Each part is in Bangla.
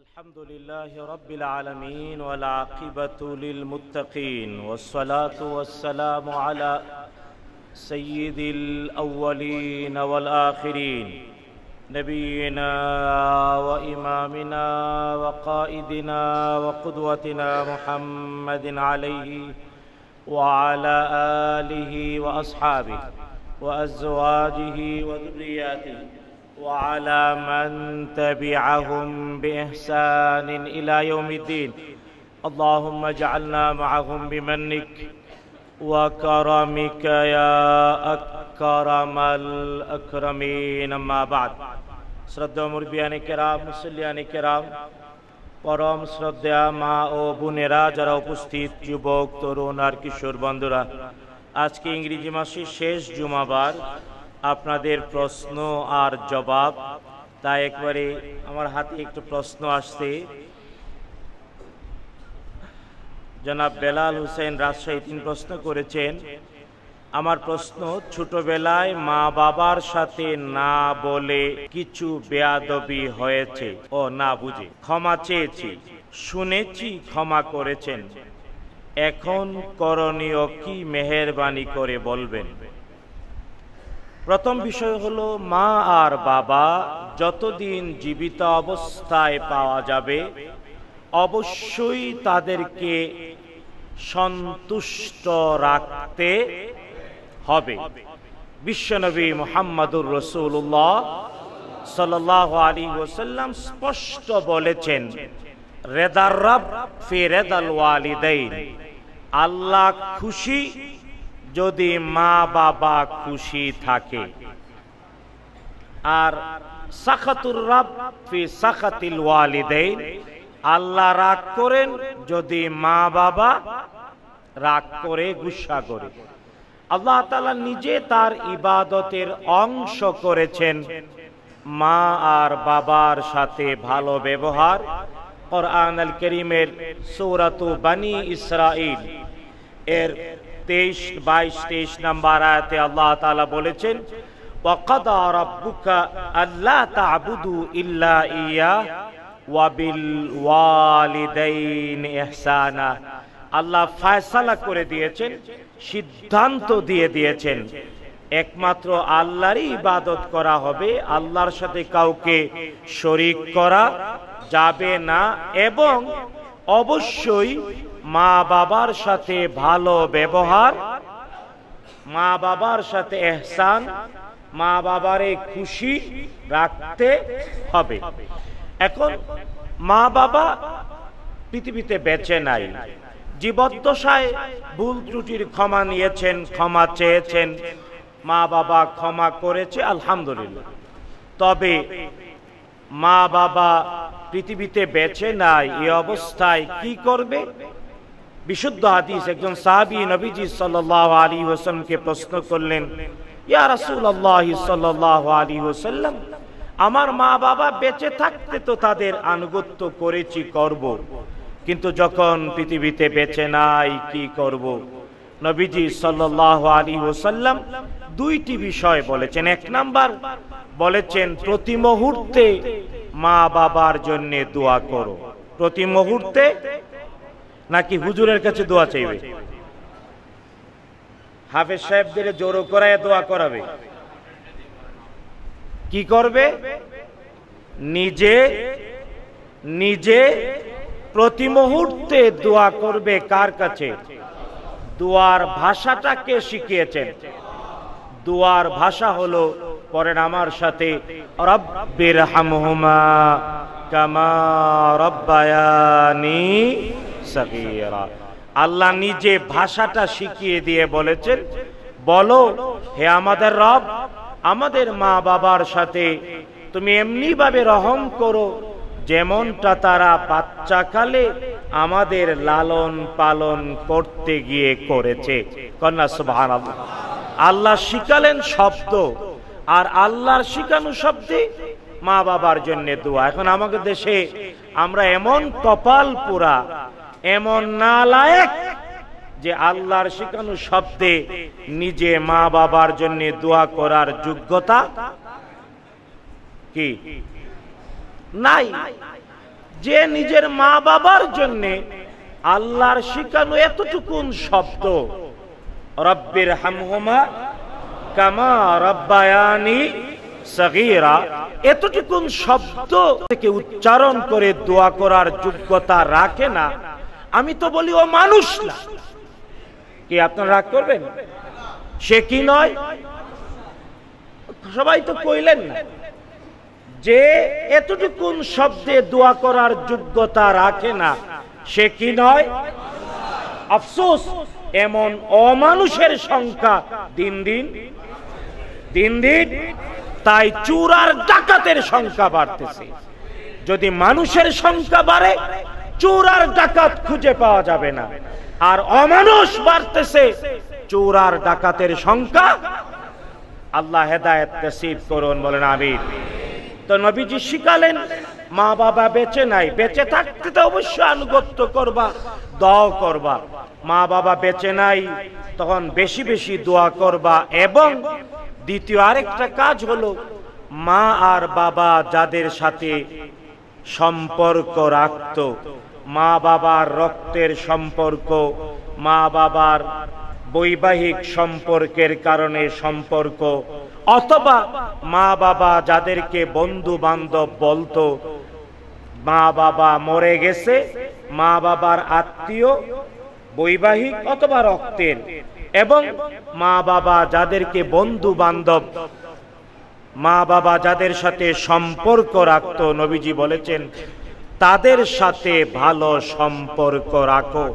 الحمد لله رب العالمين والعاقبة للمتقين والصلاة والسلام على سيد الأولين والآخرين نبينا وإمامنا وقائدنا وقدوتنا محمد عليه وعلى آله وأصحابه وأزواجه وذرياته وعلى من تبعهم بإحسان إلى يوم الدين اللهم اجعلنا معهم بمنك وكرمك يا أكرم الأكرمين أما بعد শ্রদ্ধা মুরবিয়ানি كرام মুসল্লিয়ানি কেরাম পরম শ্রদ্ধা মা ও বোনেরা যারা উপস্থিত যুবক তরুণ আর কিশোর বন্ধুরা আজকে ইংরেজি মাসের শেষ জুমাবার আপনাদের প্রশ্ন আর জবাব তাই একবারে আমার হাতে একটু প্রশ্ন আসছে জনাব বেলাল হুসেন রাজশাহী তিন প্রশ্ন করেছেন আমার প্রশ্ন ছোটবেলায় মা বাবার সাথে না বলে কিছু বেয়াদবি হয়েছে ও না বুঝে ক্ষমা চেয়েছি শুনেছি ক্ষমা করেছেন এখন করণীয় কি মেহরবানি করে বলবেন প্রথম বিষয় হলো মা আর বাবা যতদিন জীবিত অবস্থায় পাওয়া যাবে অবশ্যই তাদেরকে সন্তুষ্ট রাখতে হবে বিশ্বনবী মোহাম্মদুর রসুল্লাহ সাল্লাহ আলী ওসাল্লাম স্পষ্ট বলেছেন রেদার রব ফে রেদাল আল্লাহ খুশি যদি মা বাবা খুশি থাকে আর সাখাতুর রব ফি সাখাতিল ওয়ালিদাইন আল্লাহ রাগ করেন যদি মা বাবা রাগ করে গুসা করে আল্লাহ তালা নিজে তার ইবাদতের অংশ করেছেন মা আর বাবার সাথে ভালো ব্যবহার কোরআনুল কারীমের সূরাতু সৌরাতু বানি ইসরাইল এর তেইশ বাইশ তেইশ নাম্বার আয়াতে আল্লাহ তালা বলেছেন وقضى ربك ألا تعبدوا إلا إياه وبالوالدين إحسانا আল্লাহ ফায়সালা করে দিয়েছেন সিদ্ধান্ত দিয়ে দিয়েছেন একমাত্র আল্লাহরই ইবাদত করা হবে আল্লাহর সাথে কাউকে শরিক করা যাবে না এবং অবশ্যই মা বাবার সাথে ভালো ব্যবহার মা বাবার সাথে এহসান মা বাবারে খুশি রাখতে হবে এখন মা বাবা পৃথিবীতে বেঁচে নাই জীবদ্দশায় ভুল ত্রুটির ক্ষমা নিয়েছেন ক্ষমা চেয়েছেন মা বাবা ক্ষমা করেছে আলহামদুলিল্লাহ তবে মা বাবা পৃথিবীতে বেঁচে নাই এই অবস্থায় কি করবে বিশুদ্ধ হাদিস একজন সাহাবি নবীজি সাল্লাহ আলী হোসানকে প্রশ্ন করলেন ইয়া রাসুল আল্লাহ হোসাল্লাম আমার মা বাবা বেঁচে থাকতে তো তাদের আনুগত্য করেছি করব। কিন্তু যখন পৃথিবীতে বেঁচে নাই কি করব। নবীজি সাল্লাহ আলী হোসাল্লাম দুইটি বিষয় বলেছেন এক নাম্বার বলেছেন প্রতি মুহূর্তে মা বাবার জন্য দোয়া করো প্রতি মুহূর্তে নাকি হুজুরের কাছে দোয়া চাইবে হাফেজ সাহেবদের জোরো করায় দোয়া করাবে কি করবে নিজে নিজে প্রতি মুহূর্তে দোয়া করবে কার কাছে দোয়ার ভাষাটাকে শিখিয়েছেন দোয়ার ভাষা হলো পড়েন আমার সাথে রব্বির হামহুমা কামা রব্বায়ানি আল্লাহ নিজে ভাষাটা শিখিয়ে দিয়ে বলেছেন বলো হে আমাদের রব আমাদের মা বাবার সাথে তুমি এমনিভাবে রহম করো যেমনটা তারা বাচ্চাকালে আমাদের লালন পালন করতে গিয়ে করেছে কন্যা সুবাহ আল্লাহ শিখালেন শব্দ আর আল্লাহর শিখানো শব্দে মা বাবার জন্য দোয়া এখন আমাদের দেশে আমরা এমন কপাল পোড়া এমন না লায়ক যে আল্লাহর শিখানো শব্দে নিজে মা বাবার জন্য দোয়া করার যোগ্যতা কি নাই যে নিজের মা বাবার জন্য আল্লাহর শিখানো এতটুকুন শব্দ রব্বের হামহমা কামা রব্বায়ানি সগীরা শব্দ থেকে উচ্চারণ করে দোয়া করার যোগ্যতা রাখে না আমি তো বলি ও মানুষ না কি আপনারা রাগ করবেন সে কি নয় সবাই তো কইলেন না যে এতটুকুন শব্দে দোয়া করার যোগ্যতা রাখে না সে কি নয় আফসোস এমন অমানুষের সংখ্যা দিন দিন দিন দিন তাই চুরার ডাকাতের সংখ্যা বাড়তেছে যদি মানুষের সংখ্যা বাড়ে চোরার ডাকাত খুঁজে পাওয়া যাবে না আর অমানুষ বাড়তেছে চোরার ডাকাতের সংখ্যা আল্লাহ হেদায়ত নসিব করুন বলেন আবির তো নবীজি শিখালেন মা বাবা বেঁচে নাই বেঁচে থাকতে তো অবশ্যই আনুগত্য করবা দোয়া করবা মা বাবা বেঁচে নাই তখন বেশি বেশি দোয়া করবা এবং দ্বিতীয় আরেকটা কাজ হলো মা আর বাবা যাদের সাথে সম্পর্ক রাখত মা বাবার রক্তের সম্পর্ক মা বাবার বৈবাহিক সম্পর্কের কারণে সম্পর্ক অথবা মা বাবা যাদেরকে বন্ধু বান্ধব বলতো মা বাবা মরে গেছে মা বাবার আত্মীয় বৈবাহিক অথবা রক্তের এবং মা বাবা যাদেরকে বন্ধু বান্ধব মা বাবা যাদের সাথে সম্পর্ক রাখত নবীজি বলেছেন তাদের সাথে ভালো সম্পর্ক রাখো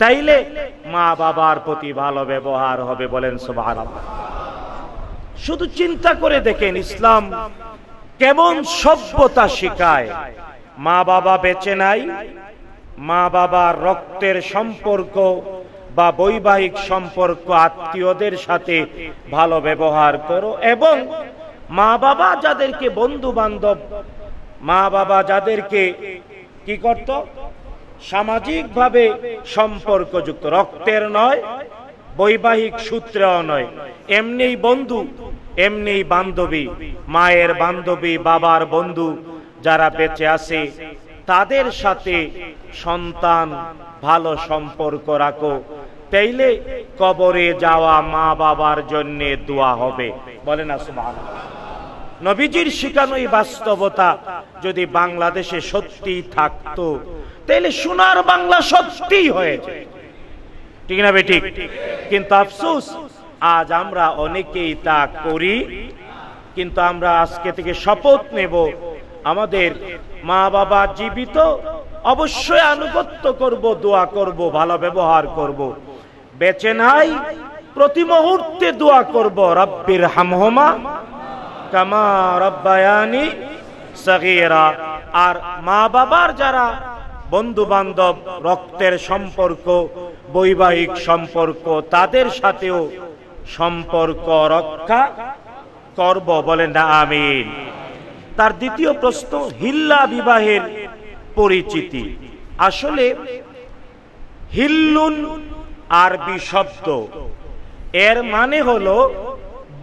তাইলে মা বাবার প্রতি ভালো ব্যবহার হবে বলেন সবার শুধু চিন্তা করে দেখেন ইসলাম কেমন সভ্যতা শিখায় মা বাবা বেঁচে নাই মা বাবার রক্তের সম্পর্ক বা বৈবাহিক সম্পর্ক আত্মীয়দের সাথে ভালো ব্যবহার করো এবং মা বাবা যাদেরকে বন্ধু বান্ধব মা বাবা যাদেরকে কি করত সামাজিকভাবে সম্পর্কযুক্ত রক্তের নয় বৈবাহিক সূত্রেও নয় এমনি বন্ধু এমনি বান্ধবী মায়ের বান্ধবী বাবার বন্ধু যারা বেঁচে আছে তাদের সাথে সন্তান ভালো সম্পর্ক রাখো তাইলে কবরে যাওয়া মা বাবার জন্য দোয়া হবে না সুমান নবীজির শিখানো এই বাস্তবতা যদি বাংলাদেশে সত্যি থাকতো তাহলে সোনার বাংলা সত্যি হয়েছে ঠিক না বেটি কিন্তু আফসোস আজ আমরা অনেকেই তা করি কিন্তু আমরা আজকে থেকে শপথ নেব আমাদের মা বাবা জীবিত অবশ্যই আনুগত্য করব দোয়া করব ভালো ব্যবহার করব বেঁচে নাই প্রতি মুহূর্তে দোয়া করব রব্বির হামহমা কামা রব্বায়ানি আর মা বাবার যারা বন্ধু বান্ধব রক্তের সম্পর্ক বৈবাহিক সম্পর্ক তাদের সাথেও সম্পর্ক রক্ষা করব বলেন না আমিন তার দ্বিতীয় প্রশ্ন হিল্লা বিবাহের পরিচিতি আসলে হিল্লুন আরবি শব্দ এর মানে হলো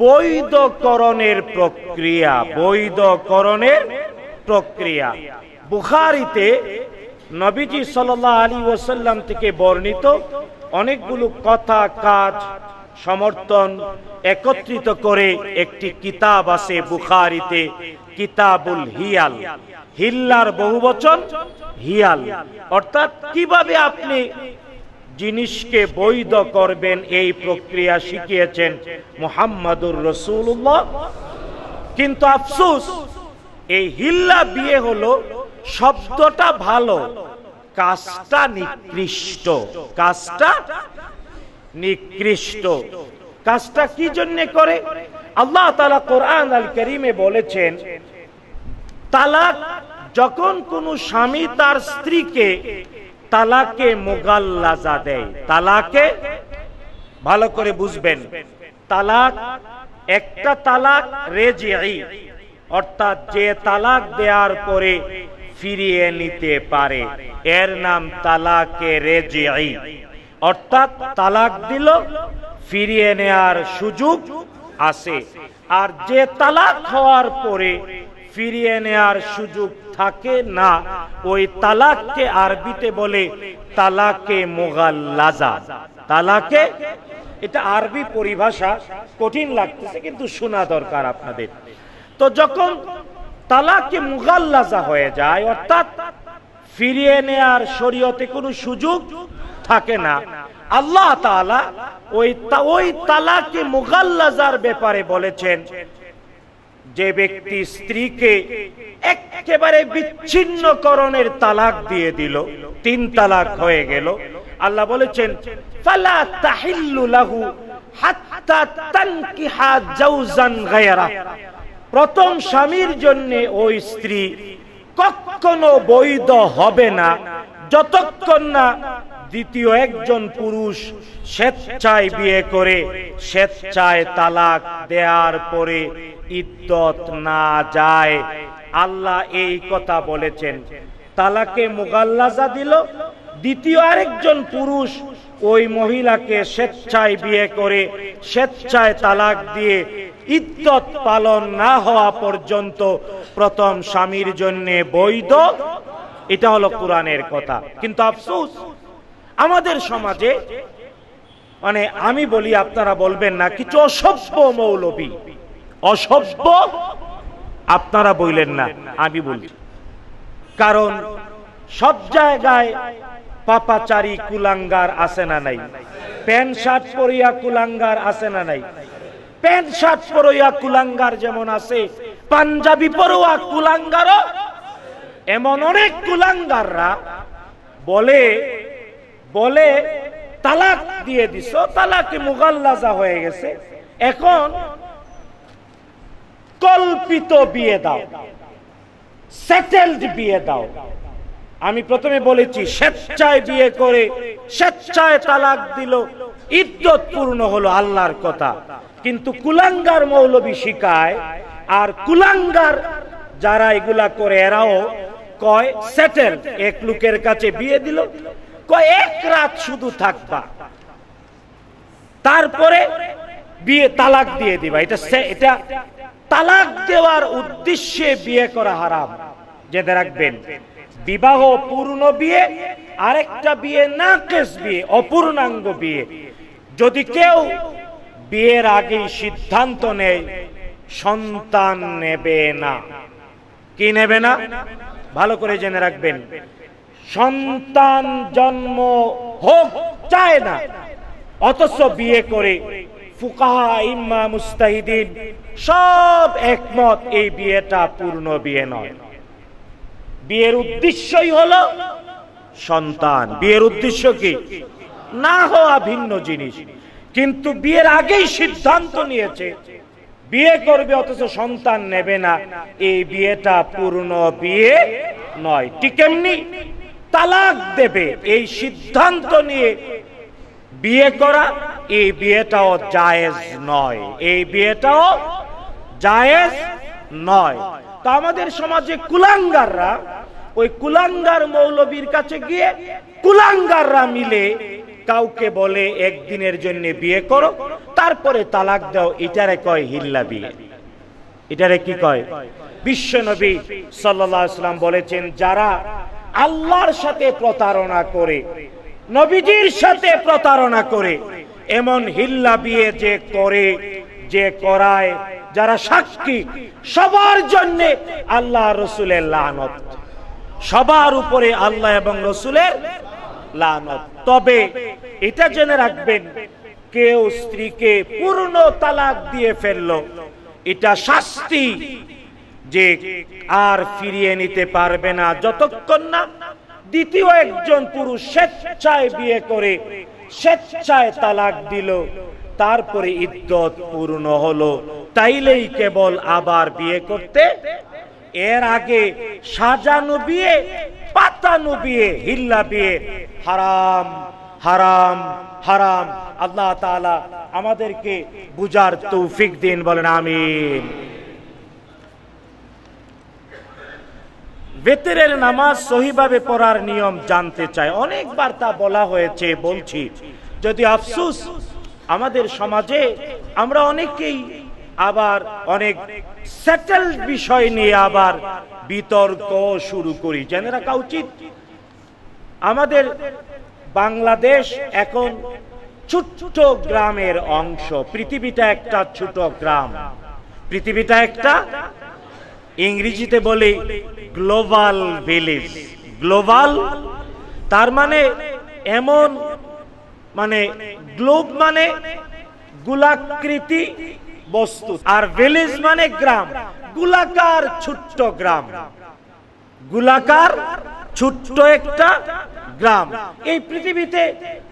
বৈধকরণের প্রক্রিয়া বৈধকরণের প্রক্রিয়া বুখারিতে নবীজি সাল্লাহ আলী ওসাল্লাম থেকে বর্ণিত অনেকগুলো কথা কাজ সমর্থন একত্রিত করে একটি কিতাব আছে বুখারিতে কিতাবুল হিয়াল হিল্লার বহুবচন হিয়াল অর্থাৎ কিভাবে আপনি জিনিসকে বৈধ করবেন এই প্রক্রিয়া শিখিয়েছেন মোহাম্মদুর রসুল্লাহ কিন্তু আফসুস এই হিল্লা বিয়ে হলো শব্দটা ভালো কাজটা নিকৃষ্ট কাজটা নিকৃষ্ট কাজটা কি জন্য করে আল্লাহ তালা কোরআন আল করিমে বলেছেন তালাক যখন কোন স্বামী তার স্ত্রীকে তালাকে মোগাল্লাজা দেয় তালাকে ভালো করে বুঝবেন তালাক একটা তালাক রেজিয়াই অর্থাৎ যে তালাক দেওয়ার পরে ফিরিয়ে নিতে পারে এর নাম তালাকে রেজিয়াই অর্থাৎ তালাক দিল ফিরিয়ে নেয়ার সুযোগ আছে আর যে তালাক হওয়ার পরে ফিরিয়ে নেয়ার সুযোগ থাকে না ওই তালাককে আরবিতে বলে তালাকে মোগাল্লাজা তালাকে এটা আরবি পরিভাষা কঠিন লাগতেছে কিন্তু শোনা দরকার আপনাদের তো যখন তালাকে মুগাল্লাজা হয়ে যায় অর্থাৎ ফিরিয়ে নেয়ার শরীয়তে কোনো সুযোগ থাকে না আল্লাহ তাআলা ওই ওই তালাকে মুগাল্লাজার ব্যাপারে বলেছেন যে ব্যক্তি স্ত্রীকে একেবারে বিচ্ছিন্নকরণের তালাক দিয়ে দিল তিন তালাক হয়ে গেল আল্লাহ বলেছেন ফালা তাহিল্লু লাহু হাত্তা তানকিহা জাওজান গায়ারা প্রথম স্বামীর জন্য ওই স্ত্রী কখনো বৈধ হবে না যতক্ষণ না দ্বিতীয় একজন পুরুষ স্বেচ্ছায় বিয়ে করে স্বেচ্ছায় তালাক দেওয়ার পরে ইদ্যত না যায় আল্লাহ এই কথা বলেছেন তালাকে মোগাল্লাজা দিল দ্বিতীয় আরেকজন পুরুষ ওই মহিলাকে স্বেচ্ছায় বিয়ে করে স্বেচ্ছায় তালাক দিয়ে ইত্যত পালন না হওয়া পর্যন্ত প্রথম স্বামীর জন্যে বৈধ এটা হলো কোরআনের কথা কিন্তু আফসুস আমাদের সমাজে মানে আমি বলি আপনারা বলবেন না কিছু অসভ্য মৌলবী অসভ্য আপনারা বললেন না আমি বলছি কারণ সব জায়গায় পাপাচারী কুলাঙ্গার আছে না নাই প্যান্ট শার্ট পরিয়া কুলাঙ্গার আছে না নাই প্যান্ট শার্ট পরিয়া কুলাঙ্গার যেমন আছে পাঞ্জাবি পরোয়া কুলাঙ্গারও এমন অনেক কুলাঙ্গাররা বলে বলে তালাক দিয়ে দিস তালাকে মুগাল্লাজা হয়ে গেছে এখন কল্পিত বিয়ে দাও সেটেলড বিয়ে দাও আমি প্রথমে বলেছি স্বেচ্ছায় বিয়ে করে স্বেচ্ছায় তালাক দিল ইদ্যত পূর্ণ হলো আল্লাহর কথা কিন্তু কুলাঙ্গার মৌলবি শিকায় আর কুলাঙ্গার যারা এগুলা করে এরাও কয় সেটেল এক লোকের কাছে বিয়ে দিল কয় এক রাত শুধু থাকবা তারপরে বিয়ে তালাক দিয়ে দিবা এটা এটা তালাক দেওয়ার উদ্দেশ্যে বিয়ে করা হারাম জেনে রাখবেন বিবাহ পূর্ণ বিয়ে আরেকটা বিয়ে না কেস বিয়ে অপূর্ণাঙ্গ বিয়ে যদি কেউ বিয়ের আগেই সিদ্ধান্ত নেয় সন্তান নেবে না কি নেবে না ভালো করে জেনে রাখবেন সন্তান জন্ম হোক চায় না অথচ বিয়ে করে ফুকাহা ইম্মা মুস্তাহিদিন সব একমত এই বিয়েটা পূর্ণ বিয়ে নয় বিয়ের উদ্দেশ্যই হলো সন্তান বিয়ের উদ্দেশ্য কি না হওয়া ভিন্ন জিনিস কিন্তু বিয়ের আগেই সিদ্ধান্ত নিয়েছে বিয়ে করবে অথচ সন্তান নেবে না এই বিয়েটা পূর্ণ বিয়ে নয় ঠিক এমনি তালাক দেবে এই সিদ্ধান্ত নিয়ে বিয়ে করা এই বিয়েটাও জায়েজ নয় এই বিয়েটাও জায়েজ নয় তা আমাদের সমাজে কুলাঙ্গাররা ওই কুলাঙ্গার মৌলবীর কাছে গিয়ে কুলাঙ্গাররা মিলে কাউকে বলে একদিনের জন্য বিয়ে করো তারপরে তালাক দাও এটারে কয় হিল্লা বিয়ে এটারে কি কয় বিশ্ব নবী সাল্লাম বলেছেন যারা আল্লাহর সাথে প্রতারণা করে নবীজির সাথে প্রতারণা করে এমন হিল্লা বিয়ে যে করে যে করায় যারা সাক্ষী সবার জন্যে আল্লাহ রসুলের লানত সবার উপরে আল্লাহ এবং রসুলের লানত তবে এটা জেনে রাখবেন কেউ স্ত্রীকে পূর্ণ তালাক দিয়ে ফেললো এটা শাস্তি যে আর ফিরিয়ে নিতে পারবে না যতক্ষণ না দ্বিতীয় একজন পুরুষ স্বেচ্ছায় বিয়ে করে স্বেচ্ছায় তালাক দিল তারপরে ইদ্যত পূর্ণ হলো তাইলেই কেবল আবার বিয়ে করতে এর আগে সাজানো বিয়ে পাতানো বিয়ে হিল্লা বিয়ে হারাম হারাম হারাম আল্লাহ তালা আমাদেরকে বুজার তৌফিক দিন বলেন আমি বেতেরের নামাজ সহিভাবে পড়ার নিয়ম জানতে চায় অনেকবার তা বলা হয়েছে বলছি যদি আফসুস আমাদের সমাজে আমরা অনেকেই আবার অনেক সেটেলড বিষয় নিয়ে আবার বিতর্ক শুরু করি জেনে রাখা উচিত আমাদের বাংলাদেশ এখন ছোট্ট গ্রামের অংশ পৃথিবীটা একটা ছোট গ্রাম পৃথিবীটা একটা ইংরেজিতে বলে গ্লোবাল ভিলেজ গ্লোবাল তার মানে এমন মানে গ্লোব মানে গোলাকৃতি বস্তু আর ভিলেজ মানে গ্রাম গুলাকার ছোট্ট গ্রাম গুলাকার ছোট্ট একটা গ্রাম এই পৃথিবীতে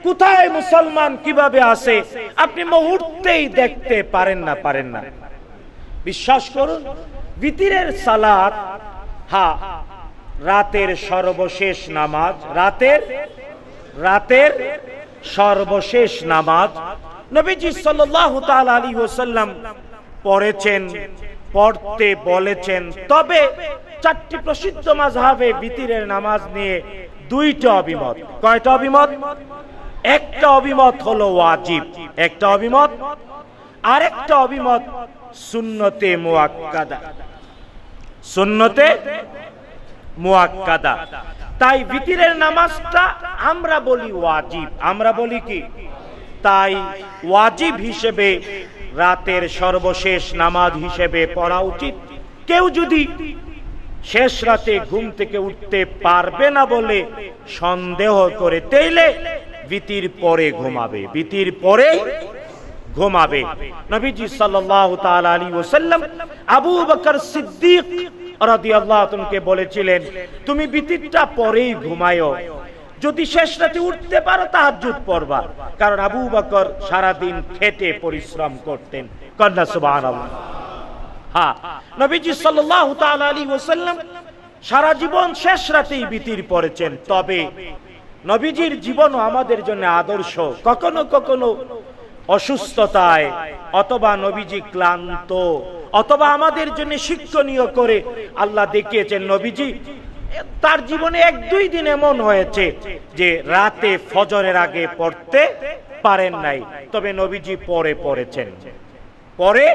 কোথায় মুসলমান কিভাবে আসে আপনি মুহূর্তেই দেখতে পারেন না পারেন না বিশ্বাস করুন বিতিরের সালাত হা রাতের সর্বশেষ নামাজ রাতের রাতের সর্বশেষ নামাজ নবীজি সাল্লাল্লাহু তাআলা আলাইহি ওয়াসাল্লাম পড়েছেন পড়তে বলেছেন তবে চারটি প্রসিদ্ধ মাযহাবে বিতিরের নামাজ নিয়ে দুইটা অভিমত কয়টা অভিমত একটা অভিমত হলো ওয়াজিব একটা অভিমত আরেকটা অভিমত সুন্নতে মুয়াক্কাদা সুন্নতে মুয়াক্কাদা তাই বিতিরের নামাজটা আমরা বলি ওয়াজিব আমরা বলি কি তাই ওয়াজিব হিসেবে রাতের সর্বশেষ নামাজ হিসেবে পড়া উচিত কেউ যদি শেষ রাতে ঘুম থেকে উঠতে পারবে না বলে সন্দেহ করে তেইলে বিতির পরে ঘুমাবে বিতির পরে ঘুমাবে নবীজি সাল্লাল্লাহু তাআলা আলাইহি ওয়াসাল্লাম আবু বকর সিদ্দিক রাদিয়াল্লাহু আনহুকে বলেছিলেন তুমি বিতিরটা পরেই ঘুমায়ো যদি শেষ রাতে উঠতে পারো তাহাজুদ পড়বা কারণ আবু বকর সারাদিন খেটে পরিশ্রম করতেন কন্যা সুবাহ হ্যাঁ নবীজি সাল্লাহ আলী ওসাল্লাম সারা জীবন শেষ রাতেই বিতির পড়েছেন তবে নবীজির জীবন আমাদের জন্য আদর্শ কখনো কখনো অসুস্থতায় অথবা নবীজি ক্লান্ত অথবা আমাদের জন্য শিক্ষণীয় করে আল্লাহ দেখিয়েছেন নবীজি তার জীবনে এক দুই দিন এমন হয়েছে যে রাতে ফজরের আগে পড়তে পারেন নাই তবে নবীজি পরে পড়েছেন পরে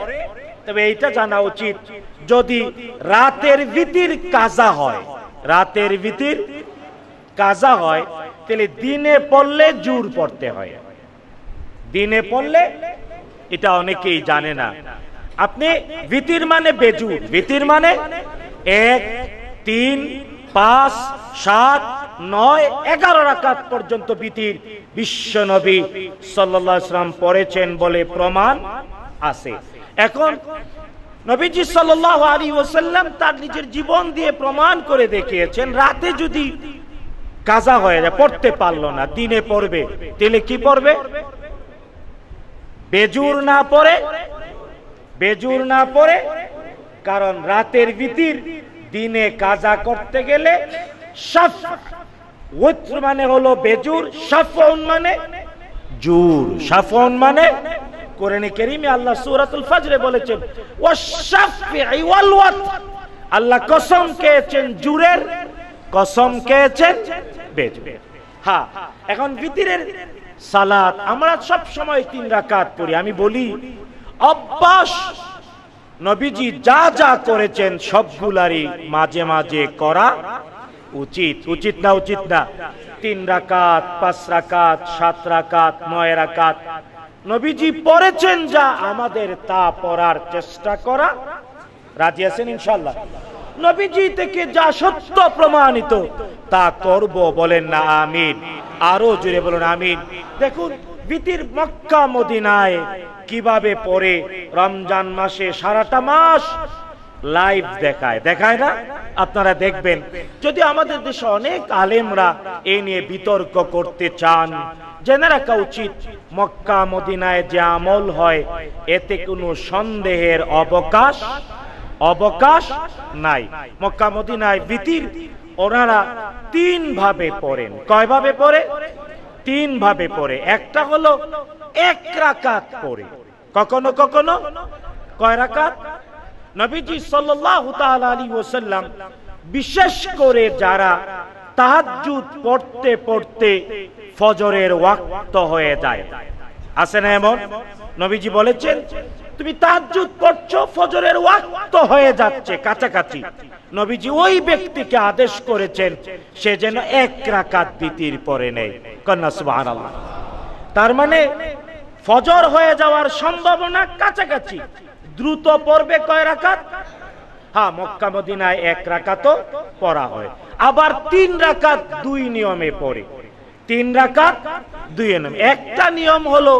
তবে এইটা জানা উচিত যদি রাতের ভিতির কাজা হয় রাতের ভিতির কাজা হয় তাহলে দিনে পড়লে জুর পড়তে হয় দিনে পড়লে এটা অনেকেই জানে না আপনি ভিতির মানে বেজুর ভিতির মানে এক তিন পাঁচ সাত নয় এগারো রাকাত পর্যন্ত বিতির বিশ্ব নবী ইসলাম পড়েছেন বলে প্রমাণ আছে এখন নবীজি সাল্লাহ আলী ওসাল্লাম তার নিজের জীবন দিয়ে প্রমাণ করে দেখিয়েছেন রাতে যদি কাজা হয়ে যায় পড়তে পারলো না দিনে পড়বে তেলে কি পড়বে বেজুর না পড়ে বেজুর না পড়ে কারণ রাতের বিতির দিনে কাজা করতে গেলে সাফ উত্র মানে হলো বেজুর সাফন মানে জুর সাফন মানে কোরআনে কেরিমে আল্লাহ সূরাতুল ফজরে বলেছেন ওয়াশাফি ওয়াল ওয়াত আল্লাহ কসম খেয়েছেন জুরের কসম খেয়েছেন বেজুর হ্যাঁ এখন বিতিরের সালাত আমরা সব সময় তিন রাকাত পড়ি আমি বলি অভ্যাস নবীজি যা যা করেছেন সবগুলারই মাঝে মাঝে করা উচিত উচিত না উচিত না তিন রাকাত পাঁচ রাকাত সাত রাকাত নয় রাকাত নবীজি পড়েছেন যা আমাদের তা পড়ার চেষ্টা করা রাজি আছেন ইনশাল্লাহ নবীজি থেকে যা সত্য প্রমাণিত তা করব বলেন না আমিন আরো জুড়ে বলুন আমিন দেখুন বিতির মক্কা মদিনায় কিভাবে পরে রমজান মাসে সারাটা মাস লাইভ দেখায় দেখায় না আপনারা দেখবেন যদি আমাদের দেশে অনেক আলেমরা এ নিয়ে বিতর্ক করতে চান জেনে রাখা উচিত মক্কা মদিনায় যে আমল হয় এতে কোনো সন্দেহের অবকাশ অবকাশ নাই মক্কা মদিনায় বিতির ওনারা তিন ভাবে পড়েন কয় ভাবে পড়ে তিন ভাবে পড়ে একটা হলো এক রাকাত পড়ে কখনো কখনো কয় রাকাত নবীজি সাল্লাল্লাহু তাআলা আলাইহি ওয়াসাল্লাম বিশেষ করে যারা তাহাজ্জুদ পড়তে পড়তে ফজরের ওয়াক্ত হয়ে যায় আছে না এমন নবীজি বলেছেন তুমি তাহাজুদ পড়ছো ফজরের ওয়াক্ত হয়ে যাচ্ছে কাছাকাছি নবীজি ওই ব্যক্তিকে আদেশ করেছেন সে যেন এক রাকাত বিতির পরে নেই কন্যা সুবাহ তার মানে ফজর হয়ে যাওয়ার সম্ভাবনা কাছাকাছি দ্রুত পড়বে কয় রাকাত হ্যাঁ মক্কা মদিনায় এক রাকাত পড়া হয় আবার তিন রাকাত দুই নিয়মে পড়ে তিন রাকাত দুই নিয়ম একটা নিয়ম হলো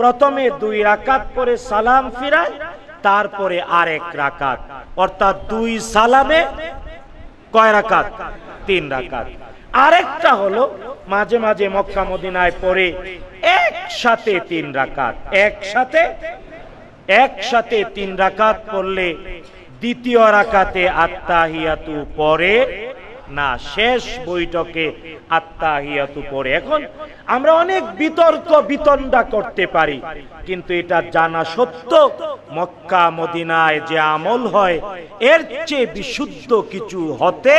প্রথমে দুই রাকাত পরে সালাম ফিরায় তারপরে আরেক রাকাত অর্থাৎ দুই সালামে কয় রাকাত তিন রাকাত আরেকটা হলো মাঝে মাঝে মক্কা মদিনায় পরে একসাথে তিন রাকাত একসাথে একসাথে তিন রাকাত পড়লে দ্বিতীয় রাকাতে আত্মাহিয়াতু পরে না শেষ বৈঠকে আত্মাহিয়াতু পড়ে এখন আমরা অনেক বিতর্ক বিতণ্ডা করতে পারি কিন্তু এটা জানা সত্য মক্কা মদিনায় যে আমল হয় এর চেয়ে বিশুদ্ধ কিছু হতে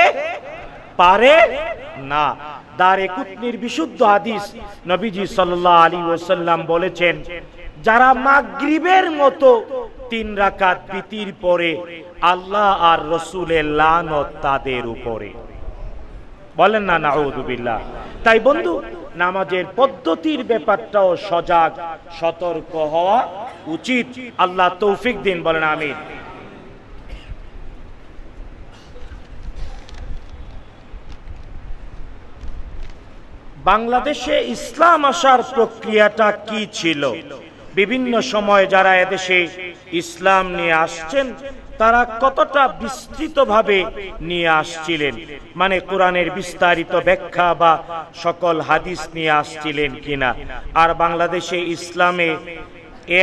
পারে না দারে কুতনির বিশুদ্ধ হাদিস নবীজি সাল্লাহ আলী ওসাল্লাম বলেছেন যারা মাগরিবের মতো তিন রাকাত বিতির পরে আল্লাহ আর রসুলের লানত তাদের উপরে বলেন না ওদুবিল্লা তাই বন্ধু নামাজের পদ্ধতির ব্যাপারটাও সজাগ সতর্ক হওয়া উচিত আল্লাহ তৌফিক দিন বলেন আমি বাংলাদেশে ইসলাম আসার প্রক্রিয়াটা কি ছিল বিভিন্ন সময় যারা এদেশে ইসলাম নিয়ে আসছেন তারা কতটা বিস্তৃতভাবে নিয়ে আসছিলেন মানে কোরআনের বিস্তারিত ব্যাখ্যা বা সকল হাদিস নিয়ে আসছিলেন কিনা আর বাংলাদেশে ইসলামে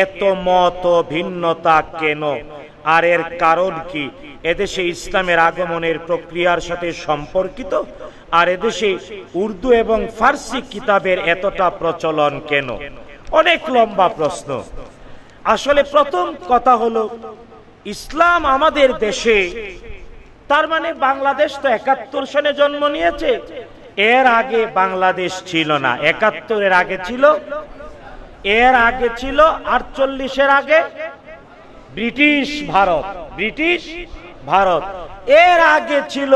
এত মত ভিন্নতা কেন আর এর কারণ কি এদেশে ইসলামের আগমনের প্রক্রিয়ার সাথে সম্পর্কিত আর এদেশে উর্দু এবং ফার্সি কিতাবের এতটা প্রচলন কেন অনেক লম্বা প্রশ্ন আসলে প্রথম কথা হলো ইসলাম আমাদের দেশে তার মানে বাংলাদেশ তো একাত্তর সনে জন্ম নিয়েছে এর আগে বাংলাদেশ ছিল না একাত্তরের আগে ছিল এর আগে ছিল আটচল্লিশের আগে ব্রিটিশ ভারত ব্রিটিশ ভারত এর আগে ছিল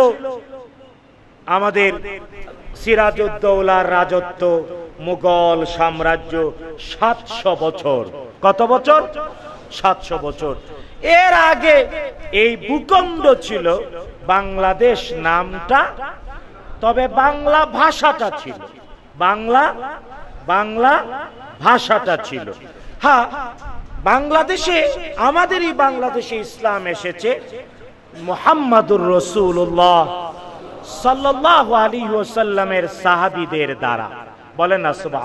আমাদের সিরাজউদ্দৌলার রাজত্ব মুঘল সাম্রাজ্য সাতশো বছর কত বছর সাতশো বছর এর আগে এই ভূখণ্ড ছিল বাংলাদেশ নামটা তবে বাংলা ভাষাটা ছিল বাংলা বাংলা ভাষাটা ছিল হ্যাঁ বাংলাদেশে আমাদেরই বাংলাদেশে ইসলাম এসেছে মোহাম্মদুর রসুল্লাহ সাল্লাহ আলী ওসাল্লামের সাহাবিদের দ্বারা বলেন না সুবাহ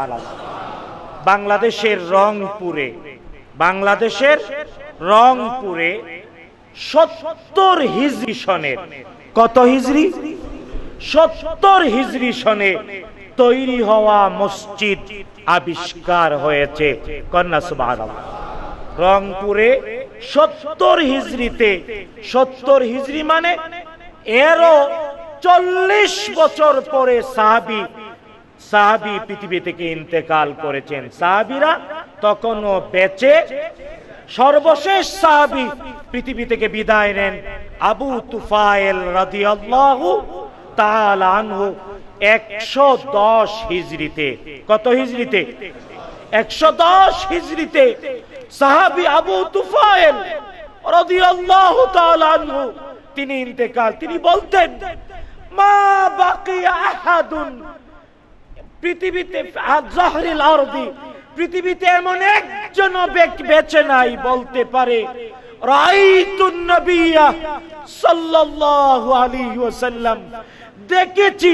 বাংলাদেশের রংপুরে বাংলাদেশের রংপুরে সত্তর হিজরি সনের কত হিজরি সত্তর হিজরি সনে তৈরি হওয়া মসজিদ আবিষ্কার হয়েছে কন্যা সুবাহ রংপুরে সত্তর হিজড়িতে সত্তর হিজড়ি মানে এরও চল্লিশ বছর পরে সাহাবি সাহাবি পৃথিবী থেকে ইন্তেকাল করেছেন সাহাবিরা তখনও বেঁচে সর্বশেষ সাহাবি পৃথিবী থেকে বিদায় নেন আবু তুফায়েল রাদি তাআলা 110 হিজরিতে কত হিজরিতে 110 হিজরিতে সাহাবি আবু তুফায়েল রাদিয়াল্লাহু তাআলা আনহু তিনি ইন্তেকাল তিনি বলতেন মা বাকিয়া আহাদুন পৃথিবীতে জহরিল আরদি পৃথিবীতে এমন একজন বেঁচে নাই বলতে পারে দেখেছি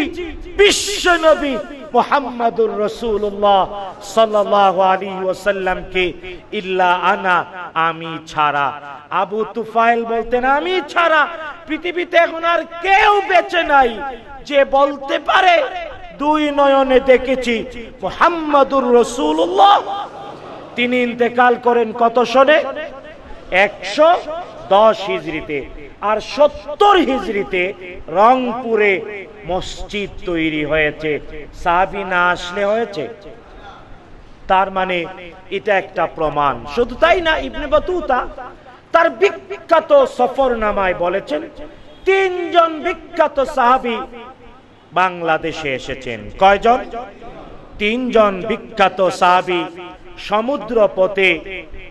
বিশ্ব নবী মোহাম্মদুর রসুল্লাহ সাল্লাহ আলী ওসাল্লামকে ইল্লা আনা আমি ছাড়া আবু তুফাইল বলতেন আমি ছাড়া পৃথিবীতে এখন আর কেউ বেঁচে নাই যে বলতে পারে দুই নয়নে দেখেছি মোহাম্মদুর রসুল্লাহ তিনি ইন্তেকাল করেন কত সনে একশো দশ হিজড়িতে আর সত্তর হিজড়িতে রংপুরে মসজিদ তৈরি হয়েছে সাহাবি না আসলে হয়েছে তার মানে এটা একটা প্রমাণ শুধু তাই না ইবনে বাতুতা তার বিখ্যাত সফরনামায় বলেছেন তিনজন বিখ্যাত সাহাবি বাংলাদেশে এসেছেন কয়জন তিনজন বিখ্যাত সাবি সমুদ্র পথে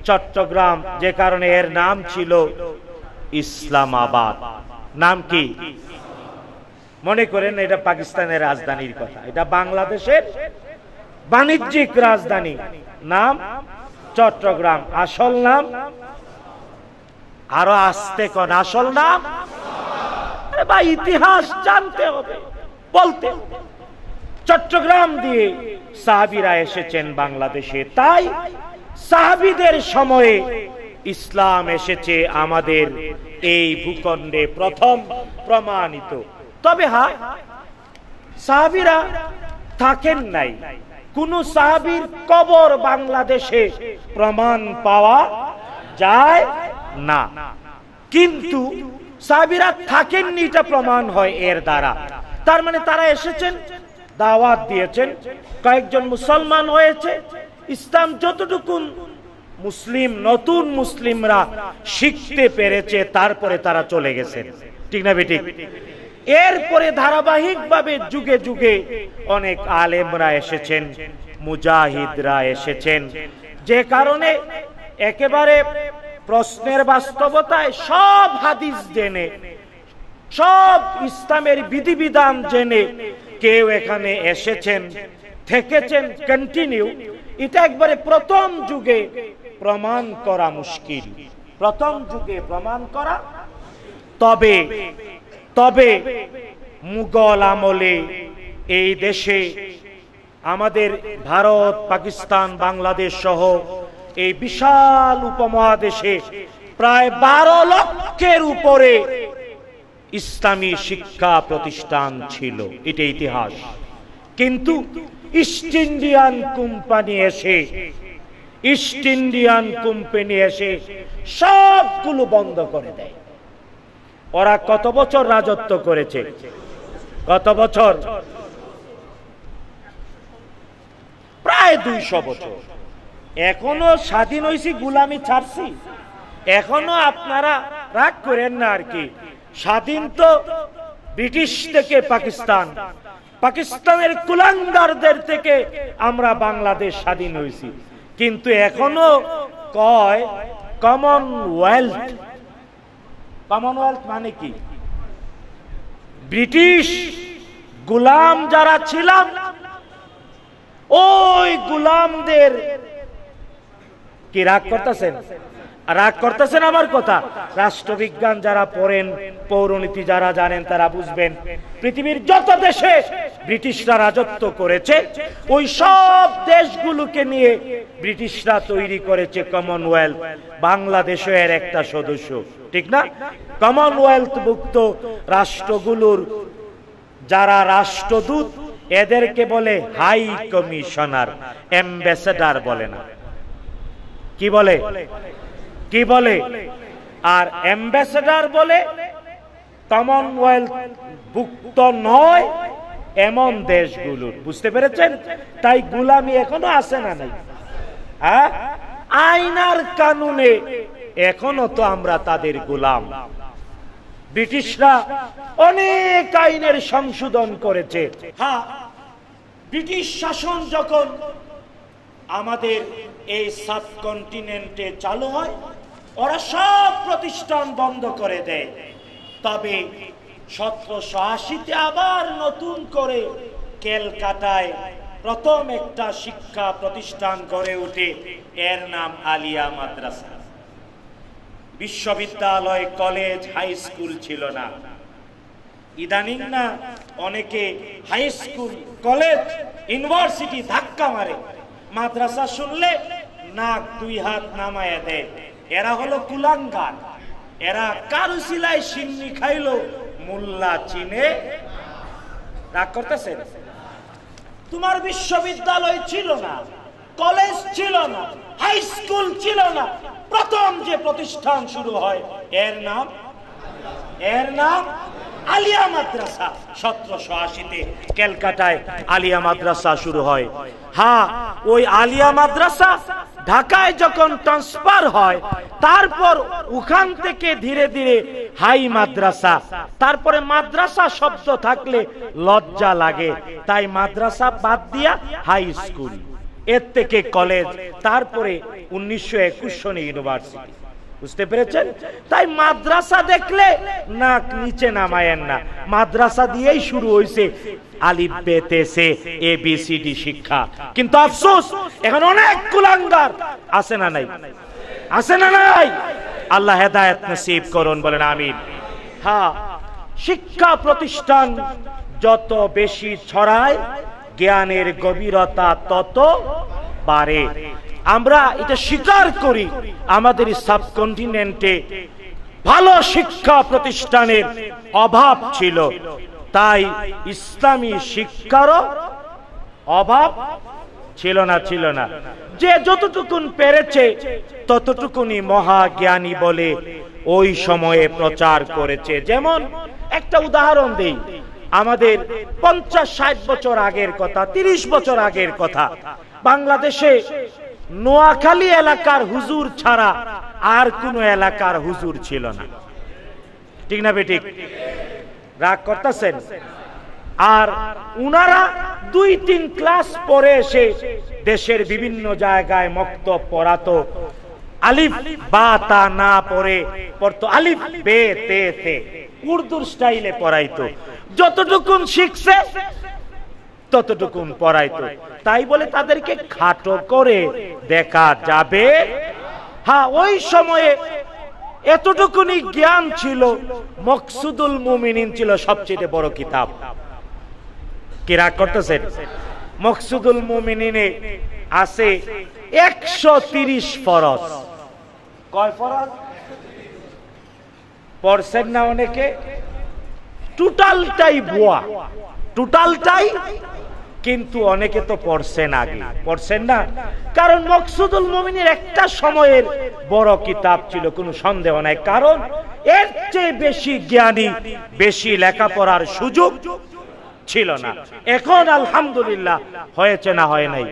চট্টগ্রাম যে কারণে এর নাম ছিল ইসলামাবাদ নাম কি মনে করেন এটা পাকিস্তানের রাজধানীর কথা এটা বাংলাদেশের বাণিজ্যিক রাজধানী নাম চট্টগ্রাম আসল নাম আরো আসতে কন আসল নাম বা ইতিহাস জানতে হবে বলতে চট্টগ্রাম দিয়ে সাহাবিরা এসেছেন বাংলাদেশে তাই সাহাবিদের সময়ে ইসলাম এসেছে আমাদের এই ভূখণ্ডে প্রথম প্রমাণিত তবে হা সাহাবিরা থাকেন নাই কোন সাহাবির কবর বাংলাদেশে প্রমাণ পাওয়া যায় না কিন্তু সাহাবিরা থাকেননি এটা প্রমাণ হয় এর দ্বারা তার মানে তারা এসেছেন দাওয়াত দিয়েছেন কয়েকজন মুসলমান হয়েছে ইসলাম যতটুকুন মুসলিম নতুন মুসলিমরা শিখতে পেরেছে তারপরে তারা চলে গেছেন ঠিক না বেটি এরপরে ধারাবাহিকভাবে যুগে যুগে অনেক আলেমরা এসেছেন মুজাহিদরা এসেছেন যে কারণে একেবারে প্রশ্নের বাস্তবতায় সব হাদিস জেনে সব ইসলামের বিধিবিধান জেনে কেউ এখানে এসেছেন থেকেছেন কন্টিনিউ এটা একবারে প্রথম যুগে প্রমাণ করা মুশকিল প্রথম যুগে প্রমাণ করা তবে তবে মুঘল আমলে এই দেশে আমাদের ভারত পাকিস্তান বাংলাদেশ সহ এই বিশাল উপমহাদেশে প্রায় বারো লক্ষের উপরে ইসলামী শিক্ষা প্রতিষ্ঠান ছিল এটা ইতিহাস কিন্তু ইস্ট ইন্ডিয়ান কোম্পানি এসে ইস্ট ইন্ডিয়ান কোম্পানি এসে সবগুলো বন্ধ করে দেয় ওরা কত বছর রাজত্ব করেছে কত বছর প্রায় দুইশো বছর এখনো স্বাধীন হয়েছি গুলামি ছাড়ছি এখনো আপনারা রাগ করেন না আর কি স্বাধীন তো ব্রিটিশ থেকে পাকিস্তান পাকিস্তানের কুলাঙ্গারদের থেকে আমরা বাংলাদেশ স্বাধীন হয়েছি কিন্তু এখনো কয় কমনওয়েলথ কমনওয়েলথ মানে কি ব্রিটিশ গুলাম যারা ছিলাম ওই গুলামদের কি রাগ করতেছেন রাগ করতেছেন আমার কথা রাষ্ট্রবিজ্ঞান যারা পড়েন পৌরনীতি যারা জানেন তারা বুঝবেন পৃথিবীর যত দেশে ব্রিটিশরা রাজত্ব করেছে ওই সব দেশগুলোকে নিয়ে ব্রিটিশরা তৈরি করেছে কমনওয়েলথ বাংলাদেশও এর একটা সদস্য ঠিক না কমনওয়েলথ ভুক্ত রাষ্ট্রগুলোর যারা রাষ্ট্রদূত এদেরকে বলে হাই কমিশনার অ্যাম্বাসেডার বলে না কি বলে কি বলে আর অ্যাম্বাসেডার বলে কমনওয়েলথ ভুক্ত নয় এমন দেশগুলোর বুঝতে পেরেছেন তাই গুলামি এখনো আছে না নাই হ্যাঁ? আইনার কানুনে এখনো তো আমরা তাদের গোলাম ব্রিটিশরা অনেক আইনের সংশোধন করেছে হ্যাঁ ব্রিটিশ শাসন যখন আমাদের এই সাব কন্টিনেন্টে চালু হয় ওরা সব প্রতিষ্ঠান বন্ধ করে দেয় তবে সতেরোশো আশিতে আবার নতুন করে কেলকাতায় প্রথম একটা শিক্ষা প্রতিষ্ঠান গড়ে উঠে এর নাম আলিয়া মাদ্রাসা বিশ্ববিদ্যালয় কলেজ হাই স্কুল ছিল না ইদানিং না অনেকে হাই স্কুল কলেজ ইউনিভার্সিটি ধাক্কা মারে মাদ্রাসা শুনলে নাক দুই হাত নামায়া দেয় এরা হলো কুলাঙ্গান এরা কারু সিলাই সিন্নি খাইলো মোল্লা চিনে রাগ করতেছে তোমার বিশ্ববিদ্যালয় ছিল না কলেজ ছিল না হাই স্কুল ছিল না প্রথম যে প্রতিষ্ঠান শুরু হয় এর নাম এর নাম আলিয়া মাদ্রাসা সতেরোশো আশিতে ক্যালকাটায় আলিয়া মাদ্রাসা শুরু হয় হ্যাঁ ওই আলিয়া মাদ্রাসা ঢাকায় যখন ট্রান্সফার হয় তারপর ওখান থেকে ধীরে ধীরে হাই মাদ্রাসা তারপরে মাদ্রাসা শব্দ থাকলে লজ্জা লাগে তাই মাদ্রাসা বাদ দিয়া হাই স্কুল এর থেকে কলেজ তারপরে উনিশশো একুশ সনে ইউনিভার্সিটি বুঝতে পেরেছেন তাই মাদ্রাসা দেখলে নাক নিচে নামায়েন না মাদ্রাসা দিয়েই শুরু হয়েছে আলিফ বেতেছে এ বি সি ডি শিক্ষা কিন্তু আফসোস এখন অনেক কুলাঙ্গার আছে না নাই আছে না নাই আল্লাহ হেদায়েত নসিব করুন বলেন আমিন হ্যাঁ শিক্ষা প্রতিষ্ঠান যত বেশি ছড়ায় জ্ঞানের গভীরতা তত বাড়ে আমরা এটা স্বীকার করি আমাদের সাবকন্টিনেন্টে ভালো শিক্ষা প্রতিষ্ঠানের অভাব ছিল তাই ইসলামী শিক্ষারও অভাব ছিল না ছিল না যে যতটুকুন পেরেছে ততটুকুনি মহাজ্ঞানী বলে ওই সময়ে প্রচার করেছে যেমন একটা উদাহরণ দেই আমাদের পঞ্চাশ ষাট বছর আগের কথা তিরিশ বছর আগের কথা বাংলাদেশে নোয়াখালী এলাকার হুজুর ছাড়া আর কোন এলাকার হুজুর ছিল না ঠিক না বেটি রাগ করতেছেন আর উনারা দুই তিন ক্লাস পরে এসে দেশের বিভিন্ন জায়গায় মক্ত পড়াত আলিফ বা তা না পড়ে পড়তো আলিফ বে তে তে উর্দুর স্টাইলে পড়াইতো যতটুকুন শিখছে ততটুকুন পড়াইত তাই বলে তাদেরকে খাটো করে দেখা যাবে হ্যাঁ ওই সময়ে এতটুকুনি জ্ঞান ছিল মকসুদুল মুমিনিন ছিল সবচেয়ে বড় কিতাব কিরা করতেছেন মকসুদুল মুমিনিনে আছে একশো তিরিশ ফরজ কয় ফরজ পড়ছেন না অনেকে টোটালটাই বোয়া টোটালটাই কিন্তু অনেকে তো পড়ছেন আগে পড়ছেন না কারণ মকসুদুল মমিনের একটা সময়ের বড় কিতাব ছিল কোনো সন্দেহ নাই কারণ এর চেয়ে বেশি জ্ঞানী বেশি লেখাপড়ার সুযোগ ছিল না এখন আলহামদুলিল্লাহ হয়েছে না হয় নাই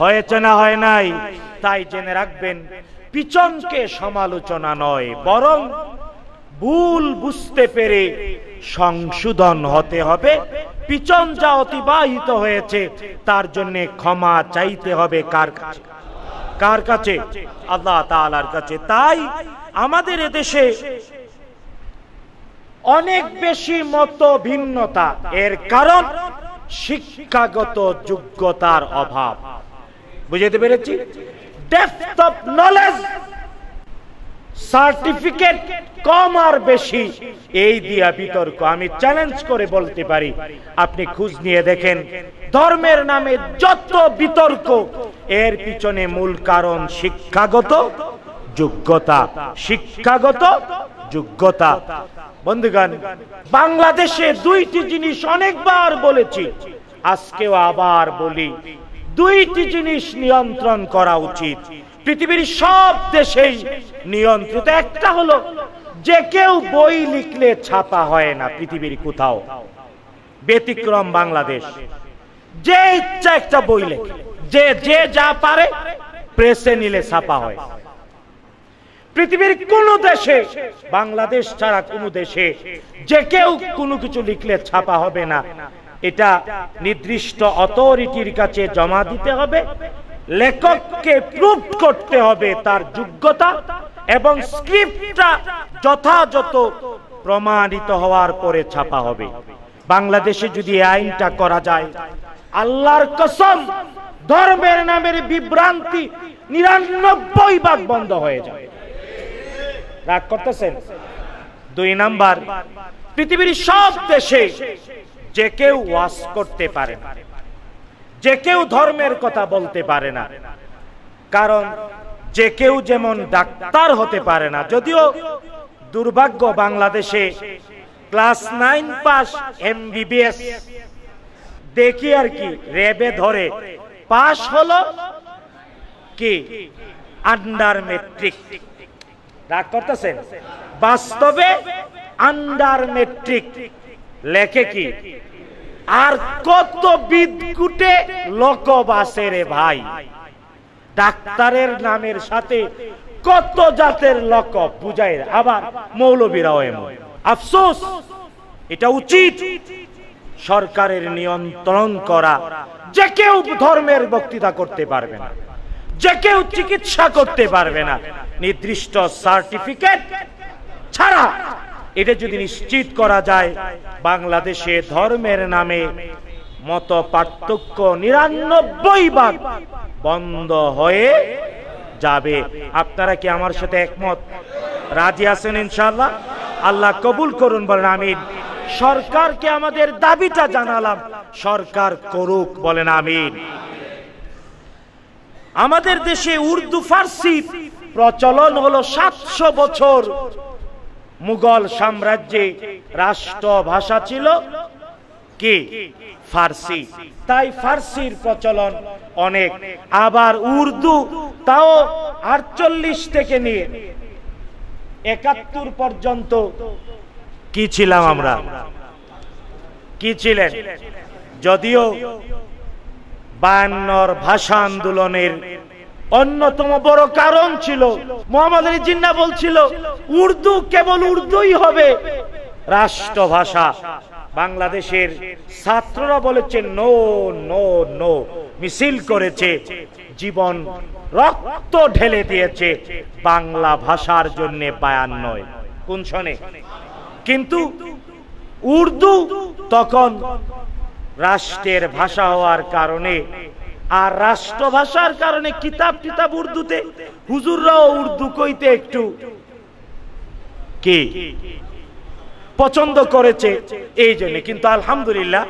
হয়েছে না হয় নাই তাই জেনে রাখবেন পিছনকে সমালোচনা নয় বরং ভুল বুঝতে পেরে সংশোধন হতে হবে পিছন যা অতিবাহিত হয়েছে তার জন্য ক্ষমা চাইতে হবে কার কাছে কার কাছে আল্লাহ তালার কাছে তাই আমাদের দেশে অনেক বেশি মত ভিন্নতা এর কারণ শিক্ষাগত যোগ্যতার অভাব বুঝাতে পেরেছি ডেপথ অফ নলেজ সার্টিফিকেট কম আর বেশি এই দিয়া বিতর্ক আমি চ্যালেঞ্জ করে বলতে পারি আপনি খুঁজ নিয়ে দেখেন ধর্মের নামে যত বিতর্ক এর পিছনে মূল কারণ শিক্ষাগত যোগ্যতা শিক্ষাগত যোগ্যতা বন্ধুগণ বাংলাদেশে দুইটি জিনিস অনেকবার বলেছি আজকেও আবার বলি দুইটি জিনিস নিয়ন্ত্রণ করা উচিত পৃথিবীর সব দেশেই নিয়ন্ত্রিত একটা হলো যে কেউ বই লিখলে ছাপা হয় না পৃথিবীর কোথাও ব্যতিক্রম বাংলাদেশ যে ইচ্ছা একটা বই লেখে যে যে যা পারে প্রেসে নিলে ছাপা হয় পৃথিবীর কোন দেশে বাংলাদেশ ছাড়া কোন দেশে যে কেউ কোনো কিছু লিখলে ছাপা হবে না এটা নির্দিষ্ট অথরিটির কাছে জমা দিতে হবে লেখককে প্রুফ করতে হবে তার যোগ্যতা এবং স্ক্রিপ্টটা যথাযথ প্রমাণিত হওয়ার পরে ছাপা হবে বাংলাদেশে যদি আইনটা করা যায় আল্লাহর কসম ধর্মের নামের বিভ্রান্তি নিরানব্বই ভাগ বন্ধ হয়ে যাবে রাগ করতেছেন দুই নাম্বার পৃথিবীর সব দেশে যে কেউ ওয়াশ করতে পারে যে কেউ ধর্মের কথা বলতে পারে না কারণ যে কেউ যেমন ডাক্তার হতে পারে না যদিও দুর্ভাগ্য বাংলাদেশে ক্লাস নাইন পাস এমবিবিএস দেখি আর কি রেবে ধরে পাস হলো কি আন্ডার মেট্রিক ডাক করতেছেন বাস্তবে আন্ডার মেট্রিক লেখে কি আর কত বিদকুটে লকব আছে রে ভাই ডাক্তারের নামের সাথে কত জাতের লক বুঝাই আবার মৌলবীরাও এমন আফসোস এটা উচিত সরকারের নিয়ন্ত্রণ করা যে কেউ ধর্মের বক্তৃতা করতে পারবে না যে কেউ চিকিৎসা করতে পারবে না নির্দিষ্ট সার্টিফিকেট ছাড়া এটা যদি নিশ্চিত করা যায় বাংলাদেশে ধর্মের নামে মত পার্থক্য নিরানব্বই বার বন্ধ হয়ে যাবে আপনারা কি আমার সাথে একমত রাজি আছেন ইনশাল্লাহ আল্লাহ কবুল করুন বলেন আমিন সরকারকে আমাদের দাবিটা জানালাম সরকার করুক বলেন আমিন আমাদের দেশে উর্দু ফার্সি প্রচলন হলো সাতশো বছর মুঘল সাম্রাজ্যে রাষ্ট্রভাষা ছিল কি ফার্সি তাই ফার্সির প্রচলন অনেক আবার উর্দু তাও আটচল্লিশ থেকে নিয়ে একাত্তর পর্যন্ত কি ছিলাম আমরা কি ছিলেন যদিও বায়ান্নর ভাষা আন্দোলনের অন্যতম বড় কারণ ছিল মোহাম্মদ আলী জিন্না বলছিল উর্দু কেবল উর্দুই হবে রাষ্ট্রভাষা বাংলাদেশের ছাত্ররা বলেছে নো নো নো মিছিল করেছে জীবন রক্ত ঢেলে দিয়েছে বাংলা ভাষার জন্য বায়ান নয় কোন শোনে কিন্তু উর্দু তখন রাষ্ট্রের ভাষা হওয়ার কারণে আর রাষ্ট্রভাষার কারণে কিতাব কিতাব উর্দুতে হুজুররাও উর্দু কইতে একটু কে পছন্দ করেছে এই জন্য কিন্তু আলহামদুলিল্লাহ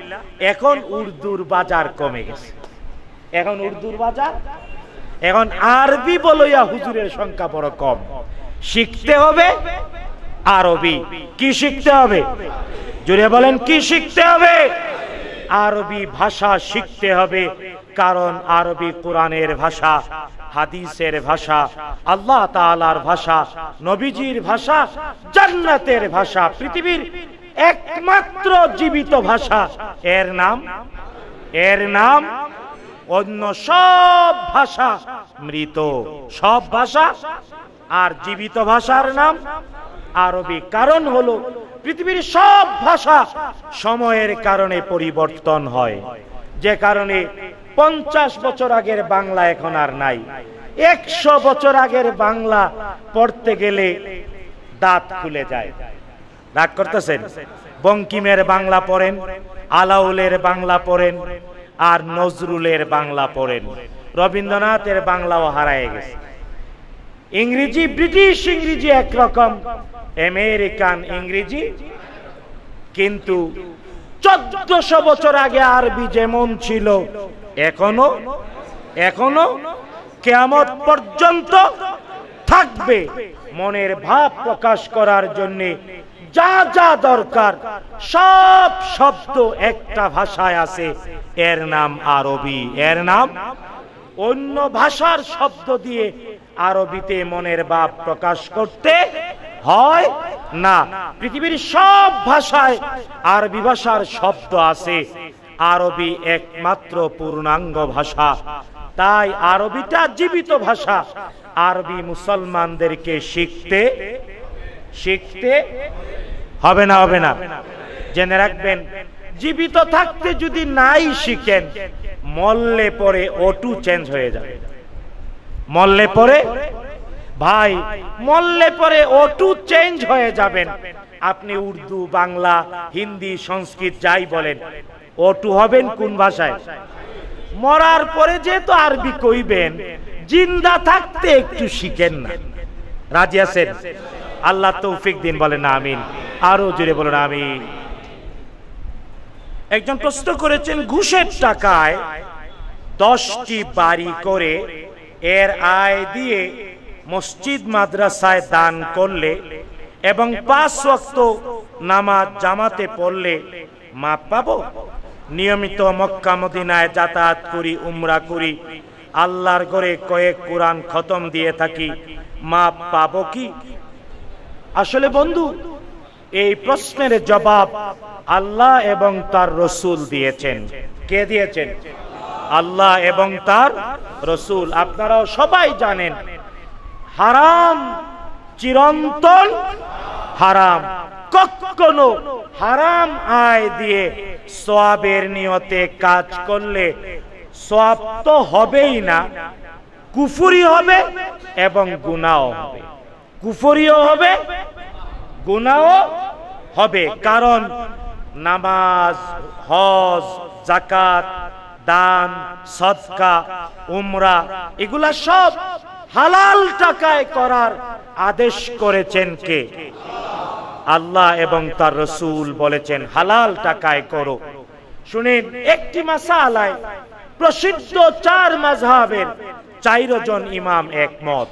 এখন উর্দুর বাজার কমে গেছে এখন উর্দুর বাজার এখন আরবি বলইয়া হুজুরের সংখ্যা বড় কম শিখতে হবে আরবি কি শিখতে হবে জুড়ে বলেন কি শিখতে হবে আরবি ভাষা শিখতে হবে কারণ আরবি কোরআনের ভাষা হাদিসের ভাষা আল্লাহ তালার ভাষা নবীজির ভাষা জান্নাতের ভাষা পৃথিবীর একমাত্র জীবিত ভাষা এর নাম এর নাম অন্য সব ভাষা মৃত সব ভাষা আর জীবিত ভাষার নাম আরবি কারণ হলো পৃথিবীর সব ভাষা সময়ের কারণে পরিবর্তন হয় যে কারণে পঞ্চাশ বছর আগের বাংলা এখন আর নাই একশো বছর আগের বাংলা পড়তে গেলে দাঁত খুলে যায় রাগ করতেছেন বঙ্কিমের বাংলা পড়েন আলাউলের বাংলা পড়েন আর নজরুলের বাংলা পড়েন রবীন্দ্রনাথের বাংলাও হারায় গেছে ইংরেজি ব্রিটিশ ইংরেজি একরকম আমেরিকান ইংরেজি কিন্তু চোদ্দশো বছর আগে আরবি যেমন ছিল এখনো এখনো কেয়ামত পর্যন্ত থাকবে মনের ভাব প্রকাশ করার জন্য যা যা দরকার সব শব্দ একটা ভাষায় আছে এর নাম আরবি এর নাম অন্য ভাষার শব্দ দিয়ে আরবিতে মনের ভাব প্রকাশ করতে হয় না পৃথিবীর সব ভাষায় আরবি ভাষার শব্দ আছে আরবি একমাত্র পূর্ণাঙ্গ ভাষা তাই আরবিটা জীবিত ভাষা আরবি মুসলমানদেরকে শিখতে শিখতে হবে না হবে না জেনে রাখবেন জীবিত থাকতে যদি নাই শিখেন মল্লে পরে ওটু চেঞ্জ হয়ে যাবে মল্লে পরে ভাই মল্লে পরে ওটু চেঞ্জ হয়ে যাবেন আপনি উর্দু বাংলা হিন্দি সংস্কৃত যাই বলেন ওটু হবেন কোন ভাষায় মরার পরে যেহেতু আরবি কইবেন জিন্দা থাকতে একটু শিখেন না রাজি আছেন আল্লাহ তৌফিক দিন বলেন না আমিন আরো জুড়ে বলেন আমিন একজন প্রশ্ন করেছেন ঘুষের টাকায় দশটি বাড়ি করে এর আয় দিয়ে মসজিদ মাদ্রাসায় দান করলে এবং পাঁচ শক্ত নামাজ জামাতে পড়লে মাপ পাবো নিয়মিত মক্কা মদিনায় যাতায়াত করি উমরা করি আল্লাহর ঘরে কয়েক কোরআন খতম দিয়ে থাকি মাপ পাব কি আসলে বন্ধু এই প্রশ্নের জবাব আল্লাহ এবং তার রসুল দিয়েছেন কে দিয়েছেন আল্লাহ এবং তার রসুল আপনারাও সবাই জানেন হারাম চিরন্তন হারাম কখনো হারাম আয় দিয়ে সোয়াবের নিয়তে কাজ করলে সোয়াব তো হবেই না কুফুরি হবে এবং গুনাও হবে কুফুরিও হবে গুনাও হবে কারণ নামাজ হজ জাকাত দান সৎকা উমরা এগুলা সব হালাল টাকায় করার আদেশ করেছেন কে আল্লাহ এবং তার রসুল বলেছেন হালাল টাকায় করো শুনেন একটি মাসালায় প্রসিদ্ধ চার মাঝহের চারজন ইমাম একমত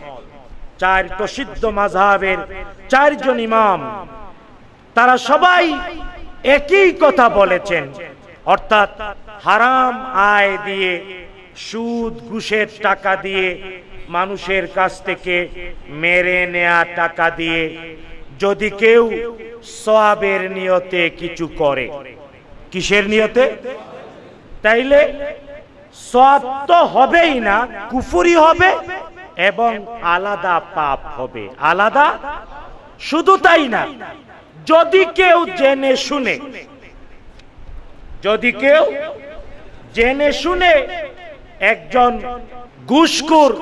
চার প্রসিদ্ধ মাঝহের চারজন ইমাম তারা সবাই একই কথা বলেছেন অর্থাৎ হারাম আয় দিয়ে সুদ ঘুষের টাকা দিয়ে মানুষের কাছ থেকে মেরে নেয়া টাকা দিয়ে যদি কেউ সবের নিয়তে কিছু করে কিসের নিয়তে তাইলে সব তো হবেই না কুফুরি হবে এবং আলাদা পাপ হবে আলাদা শুধু তাই না যদি কেউ জেনে শুনে যদি কেউ জেনে শুনে একজন গুসকুর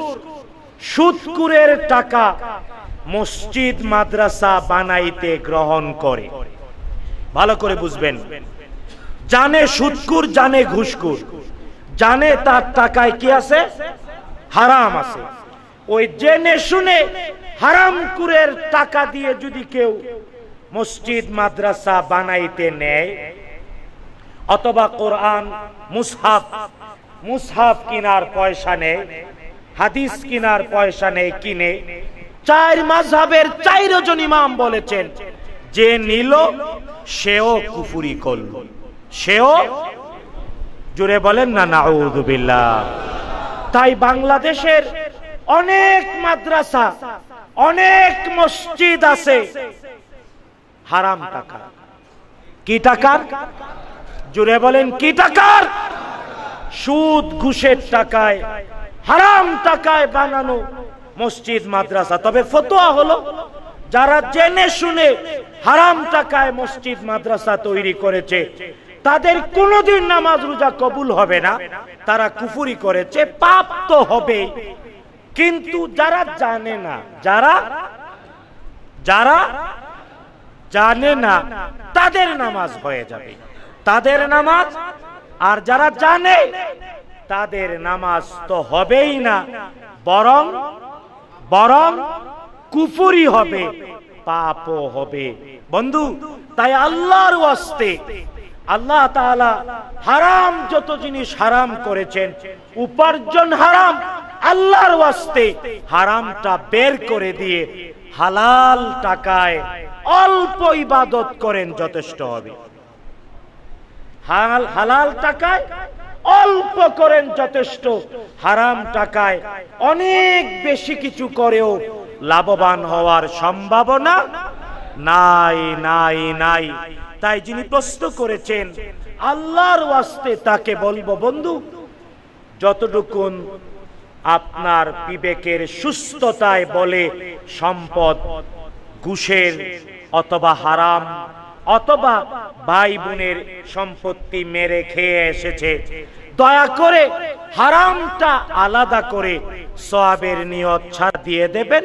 সুদকুরের টাকা মসজিদ মাদ্রাসা বানাইতে গ্রহণ করে ভালো করে বুঝবেন জানে সুদকুর জানে ঘুষকুর জানে তার টাকায় কি আছে হারাম আছে ওই জেনে শুনে হারাম কুরের টাকা দিয়ে যদি কেউ মসজিদ মাদ্রাসা বানাইতে নেয় অথবা কোরআন মুসহাফ মুসাফ কিনার পয়সা নেই হাদিস কিনার পয়সা নেই কিনে চার মাঝহের চাইরজন ইমাম বলেছেন যে নিল সেও কুফুরি করল সেও জুড়ে বলেন না না তাই বাংলাদেশের অনেক মাদ্রাসা অনেক মসজিদ আছে হারাম টাকা কি টাকার জুড়ে বলেন কি টাকার সুদ ঘুষের টাকায় হারাম টাকায় বানানো মসজিদ মাদ্রাসা তবে ফতোয়া হলো যারা জেনে শুনে হারাম টাকায় মসজিদ মাদ্রাসা তৈরি করেছে তাদের কোনদিন নামাজ রোজা কবুল হবে না তারা কুফুরি করেছে পাপ তো হবে কিন্তু যারা জানে না যারা যারা জানে না তাদের নামাজ হয়ে যাবে তাদের নামাজ আর যারা জানে তাদের নামাজ তো হবেই না বরং বরং কুফুরি হবে পাপও হবে বন্ধু তাই আল্লাহর ওয়াস্তে আল্লাহ তাআলা হারাম যত জিনিস হারাম করেছেন উপার্জন হারাম আল্লাহর ওয়াস্তে হারামটা বের করে দিয়ে হালাল টাকায় অল্প ইবাদত করেন যথেষ্ট হবে হালাল টাকায় অল্প করেন যথেষ্ট হারাম টাকায় অনেক বেশি কিছু করেও লাভবান হওয়ার সম্ভাবনা নাই নাই নাই তাই যিনি প্রশ্ন করেছেন আল্লাহর ওয়াস্তে তাকে বলবো বন্ধু যতটুকুন আপনার বিবেকের সুস্থতায় বলে সম্পদ ঘুষের অথবা হারাম অথবা ভাই বোনের সম্পত্তি মেরে খেয়ে এসেছে দয়া করে হারামটা আলাদা করে সয়াবের নিয়ত ছাড় দিয়ে দেবেন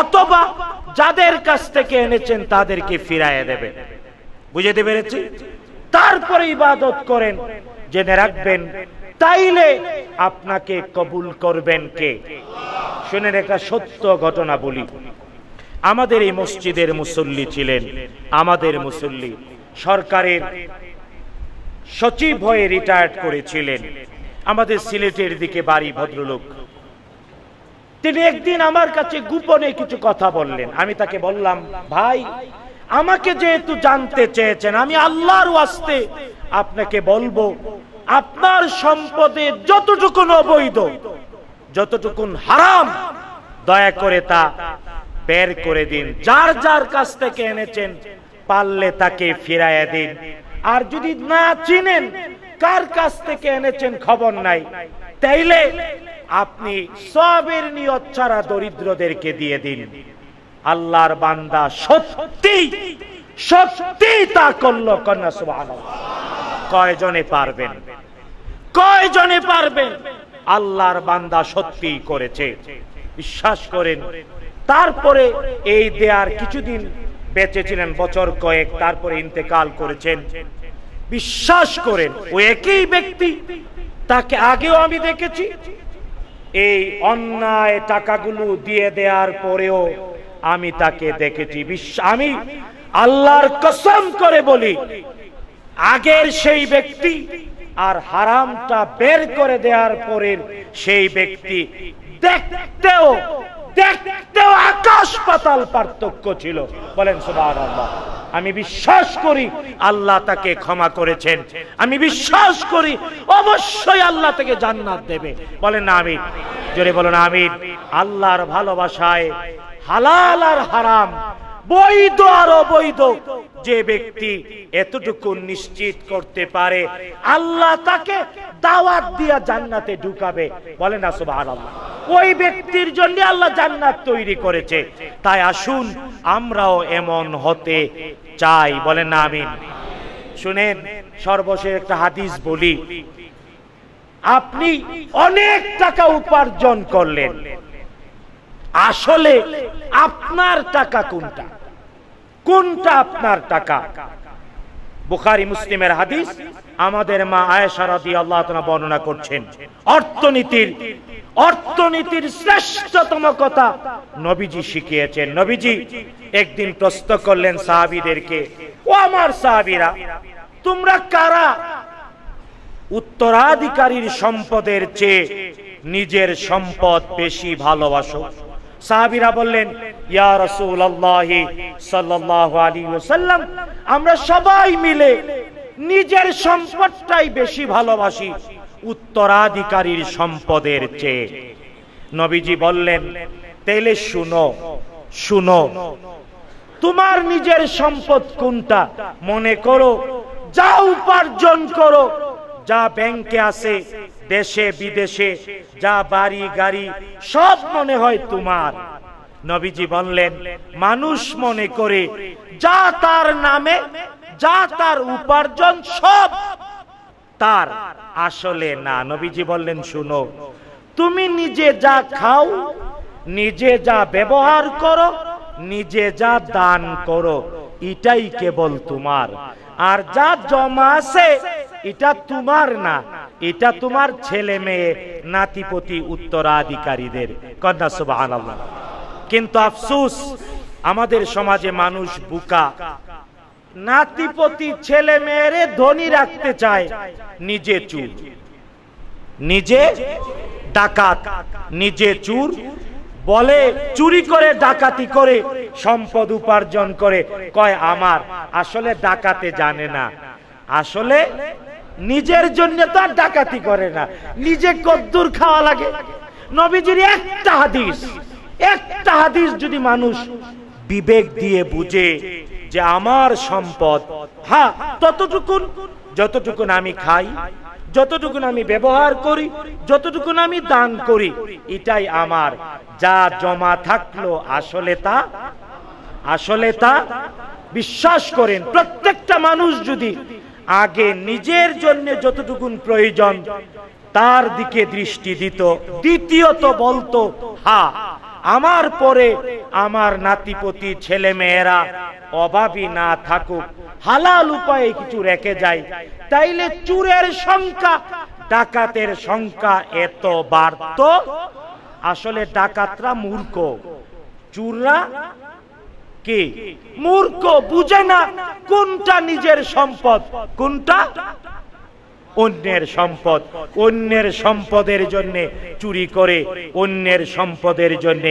অথবা যাদের কাছ থেকে এনেছেন তাদেরকে ফিরাইয়ে দেবেন বুঝাতে পেরেছি তারপরে ইবাদত করেন জেনে রাখবেন তাইলে আপনাকে কবুল করবেন কে শুনে একটা সত্য ঘটনা বলি আমাদের এই মসজিদের মুসল্লি ছিলেন আমাদের মুসল্লি সরকারের সচিব হয়ে রিটায়ার্ড করেছিলেন আমাদের সিলেটের দিকে বাড়ি ভদ্রলোক তিনি একদিন আমার কাছে গোপনে কিছু কথা বললেন আমি তাকে বললাম ভাই আমাকে যেহেতু জানতে চেয়েছেন আমি আল্লাহর আসতে আপনাকে বলবো আপনার সম্পদে যতটুকুন অবৈধ যতটুকুন হারাম দয়া করে তা বের করে দিন যার যার কাছ থেকে এনেছেন পারলে তাকে ফিরাইয়া দিন আর যদি না চিনেন কার কাছ থেকে এনেছেন খবর নাই তাইলে আপনি সবের নিয়ত ছাড়া দরিদ্রদেরকে দিয়ে দিন আল্লাহর বান্দা সত্যি সত্যি তা করল কন্যা সুবাহ কয়জনে পারবেন কয়জনে পারবেন আল্লাহর বান্দা সত্যি করেছে বিশ্বাস করেন তারপরে এই দেয়ার কিছুদিন বেঁচে ছিলেন বছর কয়েক তারপরে ইন্তেকাল করেছেন বিশ্বাস করেন ও একই ব্যক্তি তাকে আগেও আমি দেখেছি এই অন্যায় টাকাগুলো দিয়ে দেওয়ার পরেও আমি তাকে দেখেছি আমি আল্লাহর কসম করে বলি আগের সেই ব্যক্তি আর হারামটা বের করে দেওয়ার পরের সেই ব্যক্তি দেখতেও দেখতেও আকাশ পাতাল পার্থক্য ছিল বলেন সুবাহ আমি বিশ্বাস করি আল্লাহ তাকে ক্ষমা করেছেন আমি বিশ্বাস করি অবশ্যই আল্লাহ তাকে জান্নাত দেবে বলেন না আমিন জোরে বলেন আমিন আল্লাহর ভালোবাসায় হালাল আর হারাম বৈধ আর অবৈধ যে ব্যক্তি এতটুকু নিশ্চিত করতে পারে আল্লাহ তাকে দাওয়াত দিয়া জান্নাতে ঢুকাবে বলে না সুবাহ ওই ব্যক্তির জন্য আল্লাহ জান্নাত তৈরি করেছে তাই আসুন আমরাও এমন হতে চাই বলে না আমিন শুনেন সর্বশেষ একটা হাদিস বলি আপনি অনেক টাকা উপার্জন করলেন আসলে আপনার টাকা কোনটা কোনটা আপনার টাকা বুখারি মুসলিমের হাদিস আমাদের মা আয়েশা রাদিয়াল্লাহু আল্লাহ বর্ণনা করছেন অর্থনীতির অর্থনীতির শ্রেষ্ঠতম কথা নবীজি শিখিয়েছেন নবীজি একদিন প্রশ্ন করলেন সাহাবিদেরকে ও আমার সাহাবিরা তোমরা কারা উত্তরাধিকারীর সম্পদের চেয়ে নিজের সম্পদ বেশি ভালোবাসো সাহাবিরা বললেন ইয়া রসুল আল্লাহ সাল্লাহ আলী আমরা সবাই মিলে নিজের সম্পদটাই বেশি ভালোবাসি উত্তরাধিকারীর সম্পদের চেয়ে নবীজি বললেন তেলে শুনো শুনো তোমার নিজের সম্পদ কোনটা মনে করো যা উপার্জন করো যা ব্যাংকে আছে দেশে বিদেশে যা বাড়ি গাড়ি সব মনে হয় তোমার নবীজি বললেন মানুষ মনে করে যা তার নামে যা তার উপার্জন সব তার আসলে না নবীজি বললেন শুনো তুমি নিজে যা খাও নিজে যা ব্যবহার করো নিজে যা দান করো এটাই কেবল তোমার আর যা জমা আছে এটা তোমার না এটা তোমার ছেলে মেয়ে নাতিপতি উত্তরাধিকারীদের কন্যা সুবাহ কিন্তু আফসুস আমাদের সমাজে মানুষ বুকা নাতিপতি ছেলে মেয়েরে ধনী রাখতে চায় নিজে চুর নিজে ডাকাত নিজে চুর বলে চুরি করে ডাকাতি করে সম্পদ উপার্জন করে কয় আমার আসলে ডাকাতে জানে না আসলে নিজের জন্য তো আর ডাকাতি করে না নিজে কদ্দুর খাওয়া লাগে নবীজির একটা হাদিস একটা হাদিস যদি মানুষ বিবেক দিয়ে বুঝে যে আমার সম্পদ হ্যাঁ ততটুকুন যতটুকুন আমি খাই যতটুকু আমি ব্যবহার করি যতটুকু আমি দান করি এটাই আমার যা জমা থাকলো আসলে তা আসলে তা বিশ্বাস করেন প্রত্যেকটা মানুষ যদি আগে নিজের জন্য যতটুকুন প্রয়োজন তার দিকে দৃষ্টি দিত দ্বিতীয়ত বলতো হা আমার পরে আমার নাতিপতি ছেলে মেয়েরা অভাবী না থাকুক হালাল উপায়ে কিছু রেখে যায় তাইলে চুরের সংখ্যা ডাকাতের সংখ্যা এত বাড়ত আসলে ডাকাতরা মূর্খ চুররা মূর্খ বুঝে না কোনটা নিজের সম্পদ কোনটা অন্যের সম্পদ অন্যের সম্পদের জন্য চুরি করে অন্যের সম্পদের জন্য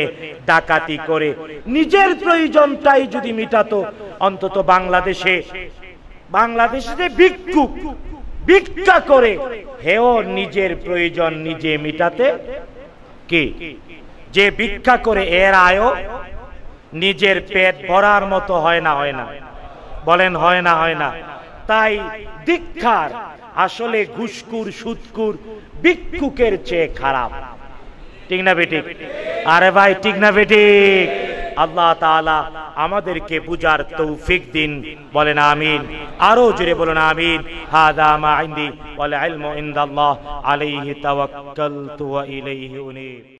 ডাকাতি করে নিজের প্রয়োজনটাই যদি মিটাতো অন্তত বাংলাদেশে বাংলাদেশে ভিক্ষুক ভিক্ষা করে হেও নিজের প্রয়োজন নিজে মিটাতে কি যে ভিক্ষা করে এর আয়ও নিজের পেট ভরার মতো হয় না হয় না বলেন হয় না হয় না তাই দীক্ষার আসলে ঘুসকুর সুৎকুর ভিক্ষুকের চেয়ে খারাপ ঠিক না বেঠিক আরে ভাই ঠিক না বেঠিক আল্লাহ তাআলা আমাদেরকে বুঝার তৌফিক দিন বলেন আমিন আরো জোরে বলেন আমিন হাদা মা ইনদি ওয়াল ইলমু ইনদাল্লাহ আলাইহি তাওয়াক্কালতু ওয়া ইলাইহি উনীব